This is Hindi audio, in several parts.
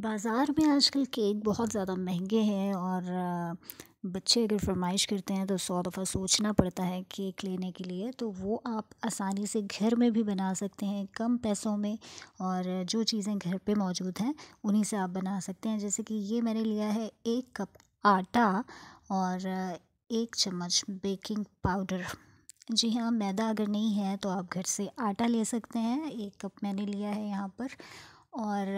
बाज़ार में आजकल केक बहुत ज़्यादा महंगे हैं और बच्चे अगर फरमाइश करते हैं तो सौ दफ़ा सोचना पड़ता है केक लेने के लिए तो वो आप आसानी से घर में भी बना सकते हैं कम पैसों में और जो चीज़ें घर पे मौजूद हैं उन्हीं से आप बना सकते हैं जैसे कि ये मैंने लिया है एक कप आटा और एक चम्मच बेकिंग पाउडर जी हाँ मैदा अगर नहीं है तो आप घर से आटा ले सकते हैं एक कप मैंने लिया है यहाँ पर और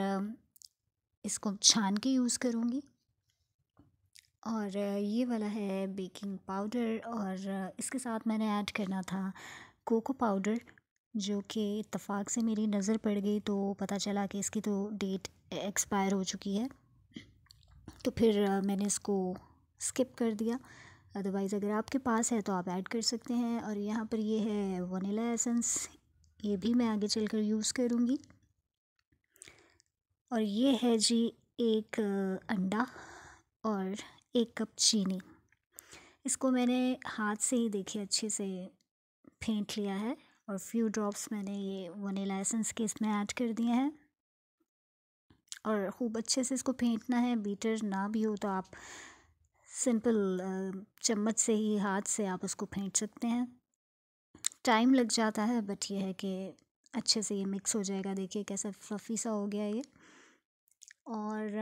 इसको छान के यूज़ करूँगी और ये वाला है बेकिंग पाउडर और इसके साथ मैंने ऐड करना था कोको पाउडर जो कि इतफ़ाक़ से मेरी नज़र पड़ गई तो पता चला कि इसकी तो डेट एक्सपायर हो चुकी है तो फिर मैंने इसको स्किप कर दिया अदरवाइज़ अगर आपके पास है तो आप ऐड कर सकते हैं और यहाँ पर ये है वनीला एसेंस ये भी मैं आगे चलकर यूज़ करूँगी और ये है जी एक अंडा और एक कप चीनी इसको मैंने हाथ से ही देखिए अच्छे से फेंट लिया है और फ्यू ड्रॉप्स मैंने ये वनीला एसेंस के इसमें ऐड कर दिए हैं और खूब अच्छे से इसको फेंटना है बीटर ना भी हो तो आप सिंपल चम्मच से ही हाथ से आप उसको फेंट सकते हैं टाइम लग जाता है बट ये है कि अच्छे से ये मिक्स हो जाएगा देखिए कैसा फ्लफ़ी सा हो गया ये और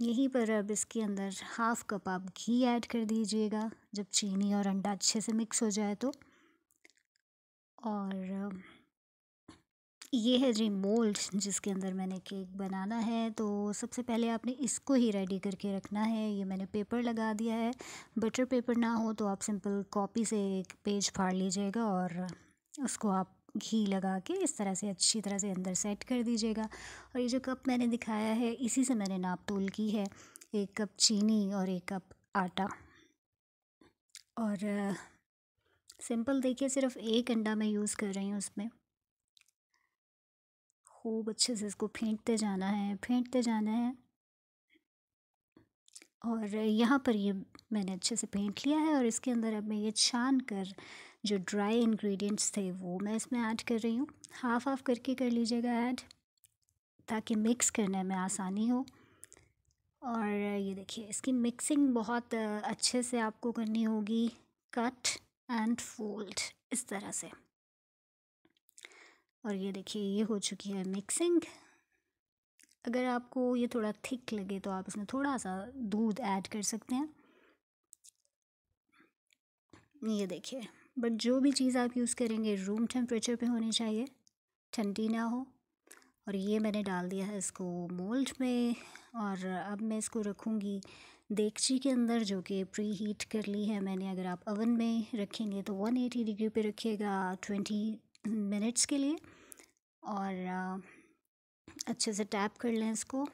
यहीं पर अब इसके अंदर हाफ़ कप आप घी ऐड कर दीजिएगा जब चीनी और अंडा अच्छे से मिक्स हो जाए तो और ये है जी मोल्ड जिसके अंदर मैंने केक बनाना है तो सबसे पहले आपने इसको ही रेडी करके रखना है ये मैंने पेपर लगा दिया है बटर पेपर ना हो तो आप सिंपल कॉपी से एक पेज फाड़ लीजिएगा और उसको आप घी लगा के इस तरह से अच्छी तरह से अंदर सेट कर दीजिएगा और ये जो कप मैंने दिखाया है इसी से मैंने नाप तोल की है एक कप चीनी और एक कप आटा और सिंपल देखिए सिर्फ एक अंडा मैं यूज़ कर रही हूँ उसमें खूब अच्छे से इसको फेंटते जाना है फेंटते जाना है और यहाँ पर ये मैंने अच्छे से फेंट लिया है और इसके अंदर अब मैं ये छान कर जो ड्राई इंग्रेडिएंट्स थे वो मैं इसमें ऐड कर रही हूँ हाफ़ हाफ़ करके कर लीजिएगा ऐड ताकि मिक्स करने में आसानी हो और ये देखिए इसकी मिक्सिंग बहुत अच्छे से आपको करनी होगी कट एंड फोल्ड इस तरह से और ये देखिए ये हो चुकी है मिक्सिंग अगर आपको ये थोड़ा थिक लगे तो आप इसमें थोड़ा सा दूध ऐड कर सकते हैं ये देखिए बट जो भी चीज़ आप यूज़ करेंगे रूम टेम्परेचर पे होनी चाहिए ठंडी ना हो और ये मैंने डाल दिया है इसको मोल्ड में और अब मैं इसको रखूँगी देगची के अंदर जो कि प्री हीट कर ली है मैंने अगर आप ओवन में रखेंगे तो 180 डिग्री पे रखिएगा 20 मिनट्स के लिए और अच्छे से टैप कर लें इसको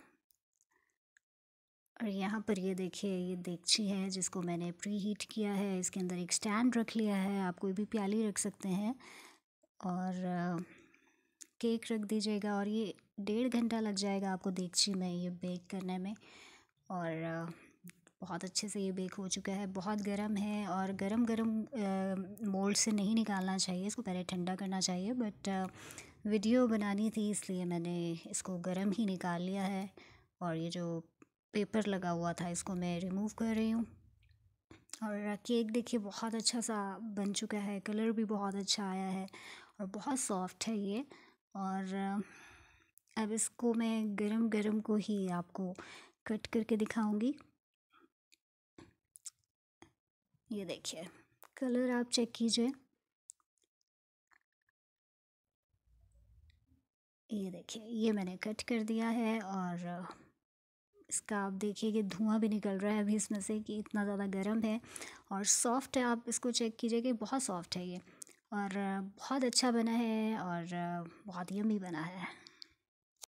और यहाँ पर ये देखिए ये देगची है जिसको मैंने प्री हीट किया है इसके अंदर एक स्टैंड रख लिया है आप कोई भी प्याली रख सकते हैं और केक रख दीजिएगा और ये डेढ़ घंटा लग जाएगा आपको देगची में ये बेक करने में और बहुत अच्छे से ये बेक हो चुका है बहुत गर्म है और गर्म गर्म मोल्ड से नहीं निकालना चाहिए इसको पहले ठंडा करना चाहिए बट वीडियो बनानी थी इसलिए मैंने इसको गर्म ही निकाल लिया है और ये जो पेपर लगा हुआ था इसको मैं रिमूव कर रही हूँ और केक देखिए बहुत अच्छा सा बन चुका है कलर भी बहुत अच्छा आया है और बहुत सॉफ्ट है ये और अब इसको मैं गरम गरम को ही आपको कट करके दिखाऊंगी ये देखिए कलर आप चेक कीजिए ये देखिए ये मैंने कट कर दिया है और इसका आप देखिए कि धुआं भी निकल रहा है अभी इसमें से कि इतना ज़्यादा गर्म है और सॉफ्ट है आप इसको चेक कीजिए कि बहुत सॉफ्ट है ये और बहुत अच्छा बना है और बहुत यम्मी बना है